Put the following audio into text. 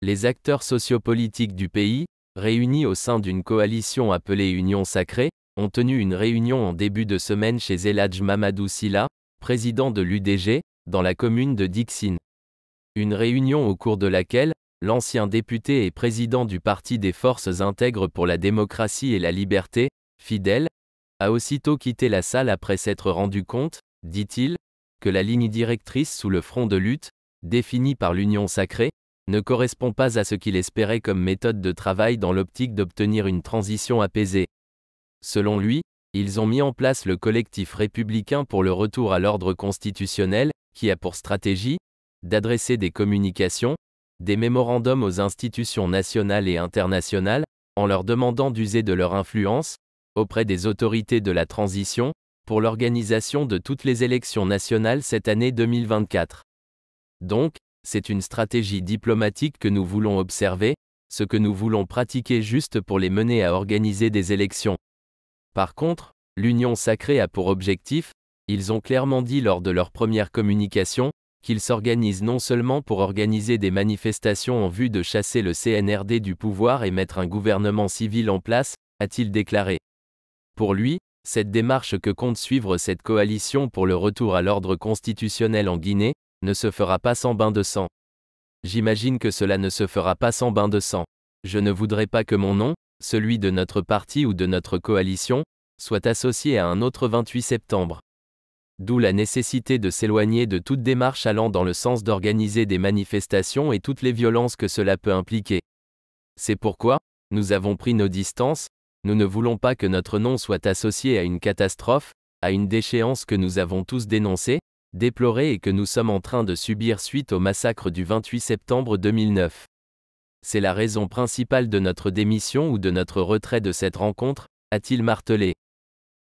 les acteurs sociopolitiques du pays, réunis au sein d'une coalition appelée Union Sacrée, ont tenu une réunion en début de semaine chez Eladj Mamadou Silla, président de l'UDG, dans la commune de Dixine. Une réunion au cours de laquelle, l'ancien député et président du Parti des Forces intègres pour la démocratie et la liberté, fidèle, a aussitôt quitté la salle après s'être rendu compte, dit-il, que la ligne directrice sous le front de lutte, définie par l'Union sacrée, ne correspond pas à ce qu'il espérait comme méthode de travail dans l'optique d'obtenir une transition apaisée. Selon lui, ils ont mis en place le collectif républicain pour le retour à l'ordre constitutionnel, qui a pour stratégie d'adresser des communications, des mémorandums aux institutions nationales et internationales, en leur demandant d'user de leur influence, auprès des autorités de la transition, pour l'organisation de toutes les élections nationales cette année 2024. Donc, c'est une stratégie diplomatique que nous voulons observer, ce que nous voulons pratiquer juste pour les mener à organiser des élections. Par contre, l'Union sacrée a pour objectif, ils ont clairement dit lors de leur première communication, qu'ils s'organisent non seulement pour organiser des manifestations en vue de chasser le CNRD du pouvoir et mettre un gouvernement civil en place, a-t-il déclaré. Pour lui, cette démarche que compte suivre cette coalition pour le retour à l'ordre constitutionnel en Guinée, ne se fera pas sans bain de sang. J'imagine que cela ne se fera pas sans bain de sang. Je ne voudrais pas que mon nom, celui de notre parti ou de notre coalition, soit associé à un autre 28 septembre. D'où la nécessité de s'éloigner de toute démarche allant dans le sens d'organiser des manifestations et toutes les violences que cela peut impliquer. C'est pourquoi, nous avons pris nos distances, nous ne voulons pas que notre nom soit associé à une catastrophe, à une déchéance que nous avons tous dénoncée, déploré et que nous sommes en train de subir suite au massacre du 28 septembre 2009. C'est la raison principale de notre démission ou de notre retrait de cette rencontre, a-t-il martelé.